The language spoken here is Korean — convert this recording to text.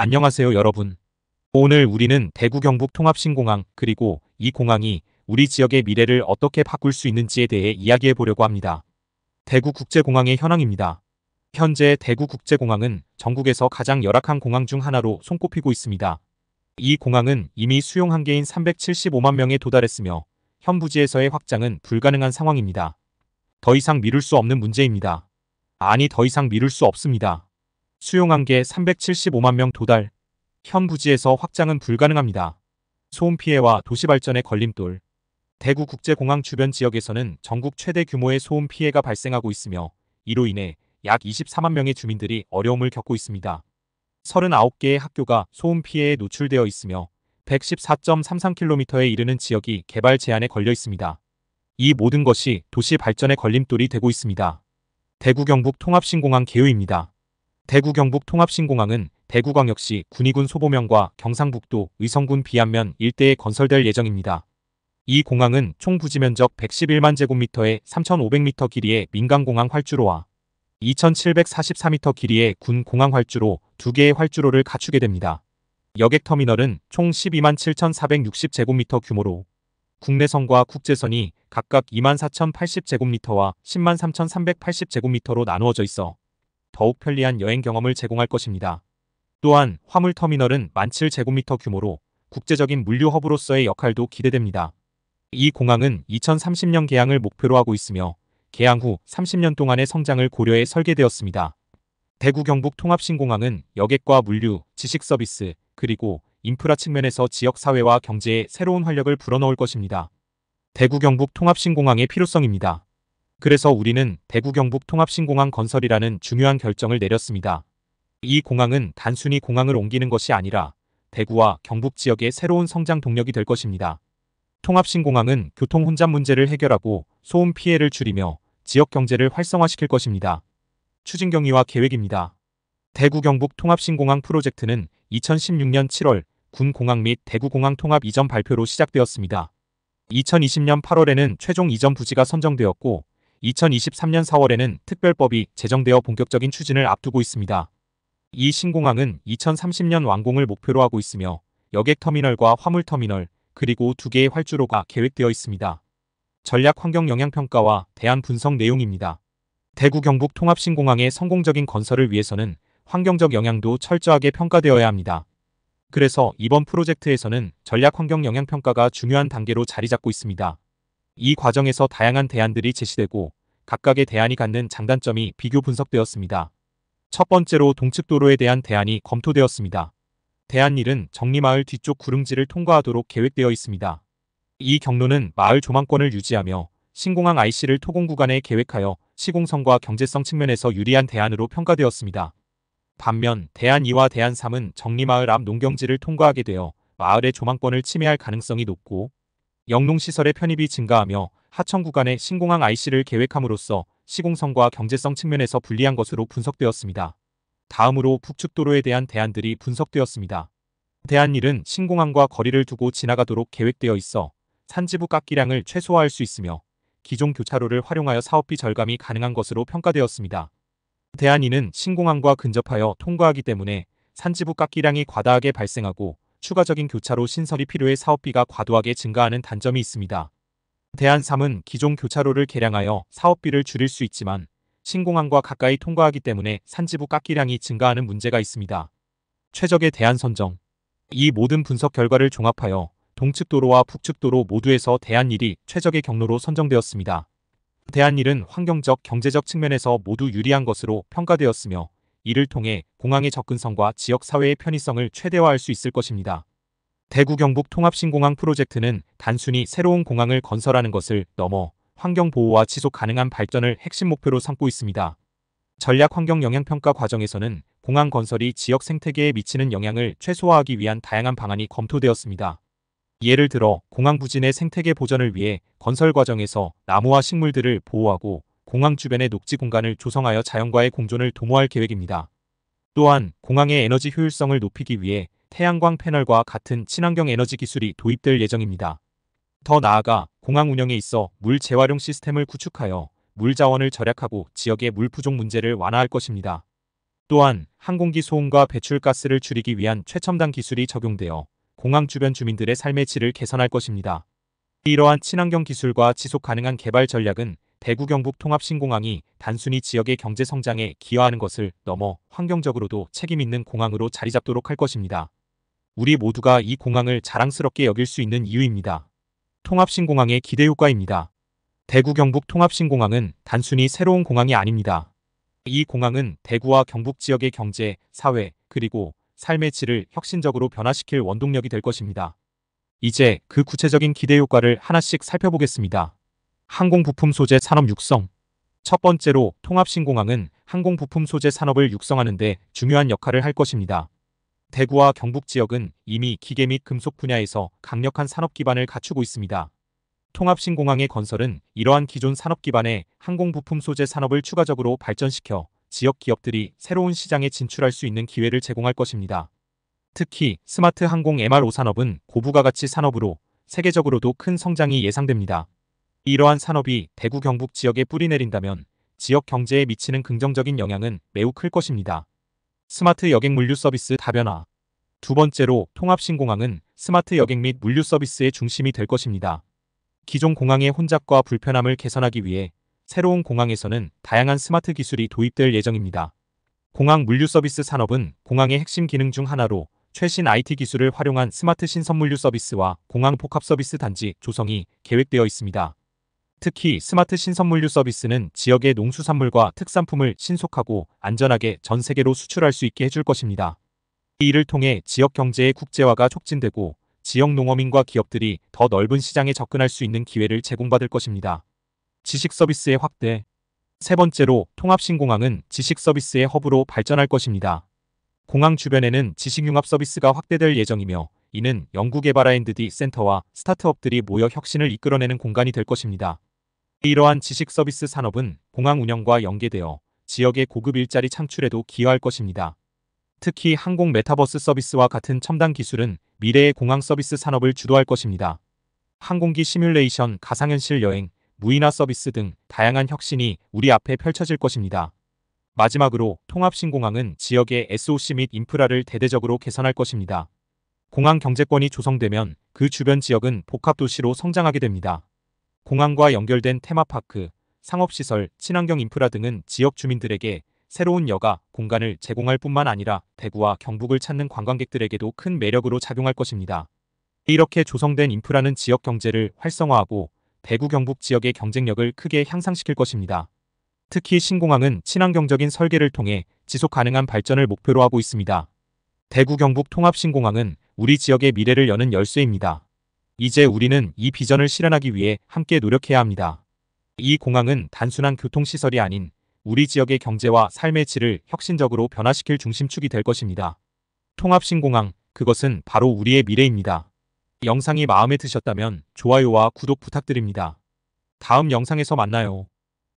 안녕하세요 여러분. 오늘 우리는 대구 경북 통합신공항 그리고 이 공항이 우리 지역의 미래를 어떻게 바꿀 수 있는지에 대해 이야기해 보려고 합니다. 대구 국제공항의 현황입니다. 현재 대구 국제공항은 전국에서 가장 열악한 공항 중 하나로 손꼽히고 있습니다. 이 공항은 이미 수용 한계인 375만 명에 도달했으며 현 부지에서의 확장은 불가능한 상황입니다. 더 이상 미룰 수 없는 문제입니다. 아니 더 이상 미룰 수 없습니다. 수용한 게 375만 명 도달, 현 부지에서 확장은 불가능합니다. 소음 피해와 도시 발전의 걸림돌, 대구 국제공항 주변 지역에서는 전국 최대 규모의 소음 피해가 발생하고 있으며 이로 인해 약 24만 명의 주민들이 어려움을 겪고 있습니다. 39개의 학교가 소음 피해에 노출되어 있으며 114.33km에 이르는 지역이 개발 제한에 걸려 있습니다. 이 모든 것이 도시 발전의 걸림돌이 되고 있습니다. 대구 경북 통합신공항 개요입니다. 대구 경북 통합신공항은 대구광역시 군위군 소보면과 경상북도 의성군 비안면 일대에 건설될 예정입니다. 이 공항은 총 부지 면적 111만 제곱미터에 3,500미터 길이의 민간공항 활주로와 2,744미터 길이의 군공항 활주로 두 개의 활주로를 갖추게 됩니다. 여객터미널은 총 12만 7,460제곱미터 규모로 국내선과 국제선이 각각 24,080제곱미터와 103,380제곱미터로 나누어져 있어 더욱 편리한 여행 경험을 제공할 것입니다. 또한 화물터미널은 17제곱미터 규모로 국제적인 물류 허브로서의 역할도 기대됩니다. 이 공항은 2030년 개항을 목표로 하고 있으며 개항 후 30년 동안의 성장을 고려해 설계되었습니다. 대구 경북 통합신공항은 여객과 물류, 지식 서비스, 그리고 인프라 측면에서 지역 사회와 경제에 새로운 활력을 불어넣을 것입니다. 대구 경북 통합신공항의 필요성입니다. 그래서 우리는 대구경북 통합신공항 건설이라는 중요한 결정을 내렸습니다. 이 공항은 단순히 공항을 옮기는 것이 아니라 대구와 경북 지역의 새로운 성장 동력이 될 것입니다. 통합신공항은 교통 혼잡 문제를 해결하고 소음 피해를 줄이며 지역 경제를 활성화시킬 것입니다. 추진 경위와 계획입니다. 대구 경북 통합신공항 프로젝트는 2016년 7월 군공항 및 대구공항 통합 이전 발표로 시작되었습니다. 2020년 8월에는 최종 이전 부지가 선정되었고 2023년 4월에는 특별법이 제정되어 본격적인 추진을 앞두고 있습니다. 이 신공항은 2030년 완공을 목표로 하고 있으며 여객터미널과 화물터미널 그리고 두 개의 활주로가 계획되어 있습니다. 전략환경영향평가와 대안 분석 내용입니다. 대구 경북 통합신공항의 성공적인 건설을 위해서는 환경적 영향도 철저하게 평가되어야 합니다. 그래서 이번 프로젝트에서는 전략환경영향평가가 중요한 단계로 자리 잡고 있습니다. 이 과정에서 다양한 대안들이 제시되고 각각의 대안이 갖는 장단점이 비교 분석되었습니다. 첫 번째로 동측도로에 대한 대안이 검토되었습니다. 대안 1은 정리마을 뒤쪽 구릉지를 통과하도록 계획되어 있습니다. 이 경로는 마을 조망권을 유지하며 신공항 IC를 토공 구간에 계획하여 시공성과 경제성 측면에서 유리한 대안으로 평가되었습니다. 반면 대안 2와 대안 3은 정리마을 앞 농경지를 통과하게 되어 마을의 조망권을 침해할 가능성이 높고 영농시설의 편입이 증가하며 하천 구간의 신공항 IC를 계획함으로써 시공성과 경제성 측면에서 불리한 것으로 분석되었습니다. 다음으로 북측도로에 대한 대안들이 분석되었습니다. 대안 일은 신공항과 거리를 두고 지나가도록 계획되어 있어 산지부 깎기량을 최소화할 수 있으며 기존 교차로를 활용하여 사업비 절감이 가능한 것으로 평가되었습니다. 대안 2는 신공항과 근접하여 통과하기 때문에 산지부 깎기량이 과다하게 발생하고 추가적인 교차로 신설이 필요해 사업비가 과도하게 증가하는 단점이 있습니다. 대한삼은 기존 교차로를 개량하여 사업비를 줄일 수 있지만 신공항과 가까이 통과하기 때문에 산지부 깎기량이 증가하는 문제가 있습니다. 최적의 대안 선정 이 모든 분석 결과를 종합하여 동측도로와 북측도로 모두에서 대한일이 최적의 경로로 선정되었습니다. 대한일은 환경적, 경제적 측면에서 모두 유리한 것으로 평가되었으며 이를 통해 공항의 접근성과 지역사회의 편의성을 최대화할 수 있을 것입니다. 대구 경북 통합신공항 프로젝트는 단순히 새로운 공항을 건설하는 것을 넘어 환경보호와 지속 가능한 발전을 핵심 목표로 삼고 있습니다. 전략환경영향평가 과정에서는 공항 건설이 지역 생태계에 미치는 영향을 최소화하기 위한 다양한 방안이 검토되었습니다. 예를 들어 공항 부진의 생태계 보전을 위해 건설 과정에서 나무와 식물들을 보호하고 공항 주변의 녹지 공간을 조성하여 자연과의 공존을 도모할 계획입니다. 또한 공항의 에너지 효율성을 높이기 위해 태양광 패널과 같은 친환경 에너지 기술이 도입될 예정입니다. 더 나아가 공항 운영에 있어 물 재활용 시스템을 구축하여 물 자원을 절약하고 지역의 물 부족 문제를 완화할 것입니다. 또한 항공기 소음과 배출가스를 줄이기 위한 최첨단 기술이 적용되어 공항 주변 주민들의 삶의 질을 개선할 것입니다. 이러한 친환경 기술과 지속 가능한 개발 전략은 대구 경북 통합신공항이 단순히 지역의 경제 성장에 기여하는 것을 넘어 환경적으로도 책임 있는 공항으로 자리 잡도록 할 것입니다. 우리 모두가 이 공항을 자랑스럽게 여길 수 있는 이유입니다. 통합신공항의 기대 효과입니다. 대구 경북 통합신공항은 단순히 새로운 공항이 아닙니다. 이 공항은 대구와 경북 지역의 경제, 사회, 그리고 삶의 질을 혁신적으로 변화시킬 원동력이 될 것입니다. 이제 그 구체적인 기대 효과를 하나씩 살펴보겠습니다. 항공부품 소재 산업 육성 첫 번째로 통합신공항은 항공부품 소재 산업을 육성하는 데 중요한 역할을 할 것입니다. 대구와 경북 지역은 이미 기계 및 금속 분야에서 강력한 산업 기반을 갖추고 있습니다. 통합신공항의 건설은 이러한 기존 산업 기반에 항공부품 소재 산업을 추가적으로 발전시켜 지역 기업들이 새로운 시장에 진출할 수 있는 기회를 제공할 것입니다. 특히 스마트 항공 MRO 산업은 고부가가치 산업으로 세계적으로도 큰 성장이 예상됩니다. 이러한 산업이 대구 경북 지역에 뿌리내린다면 지역 경제에 미치는 긍정적인 영향은 매우 클 것입니다. 스마트 여객 물류 서비스 다변화 두 번째로 통합신공항은 스마트 여객 및 물류 서비스의 중심이 될 것입니다. 기존 공항의 혼잡과 불편함을 개선하기 위해 새로운 공항에서는 다양한 스마트 기술이 도입될 예정입니다. 공항 물류 서비스 산업은 공항의 핵심 기능 중 하나로 최신 IT 기술을 활용한 스마트 신선물류 서비스와 공항 복합 서비스 단지 조성이 계획되어 있습니다. 특히 스마트 신선물류 서비스는 지역의 농수산물과 특산품을 신속하고 안전하게 전 세계로 수출할 수 있게 해줄 것입니다. 이를 통해 지역 경제의 국제화가 촉진되고 지역 농어민과 기업들이 더 넓은 시장에 접근할 수 있는 기회를 제공받을 것입니다. 지식 서비스의 확대 세 번째로 통합신공항은 지식 서비스의 허브로 발전할 것입니다. 공항 주변에는 지식융합 서비스가 확대될 예정이며 이는 연구개발 R&D 센터와 스타트업들이 모여 혁신을 이끌어내는 공간이 될 것입니다. 이러한 지식 서비스 산업은 공항 운영과 연계되어 지역의 고급 일자리 창출에도 기여할 것입니다. 특히 항공 메타버스 서비스와 같은 첨단 기술은 미래의 공항 서비스 산업을 주도할 것입니다. 항공기 시뮬레이션, 가상현실 여행, 무인화 서비스 등 다양한 혁신이 우리 앞에 펼쳐질 것입니다. 마지막으로 통합신공항은 지역의 SOC 및 인프라를 대대적으로 개선할 것입니다. 공항 경제권이 조성되면 그 주변 지역은 복합도시로 성장하게 됩니다. 공항과 연결된 테마파크, 상업시설, 친환경 인프라 등은 지역 주민들에게 새로운 여가, 공간을 제공할 뿐만 아니라 대구와 경북을 찾는 관광객들에게도 큰 매력으로 작용할 것입니다. 이렇게 조성된 인프라는 지역 경제를 활성화하고 대구 경북 지역의 경쟁력을 크게 향상시킬 것입니다. 특히 신공항은 친환경적인 설계를 통해 지속 가능한 발전을 목표로 하고 있습니다. 대구 경북 통합 신공항은 우리 지역의 미래를 여는 열쇠입니다. 이제 우리는 이 비전을 실현하기 위해 함께 노력해야 합니다. 이 공항은 단순한 교통시설이 아닌 우리 지역의 경제와 삶의 질을 혁신적으로 변화시킬 중심축이 될 것입니다. 통합신공항, 그것은 바로 우리의 미래입니다. 영상이 마음에 드셨다면 좋아요와 구독 부탁드립니다. 다음 영상에서 만나요.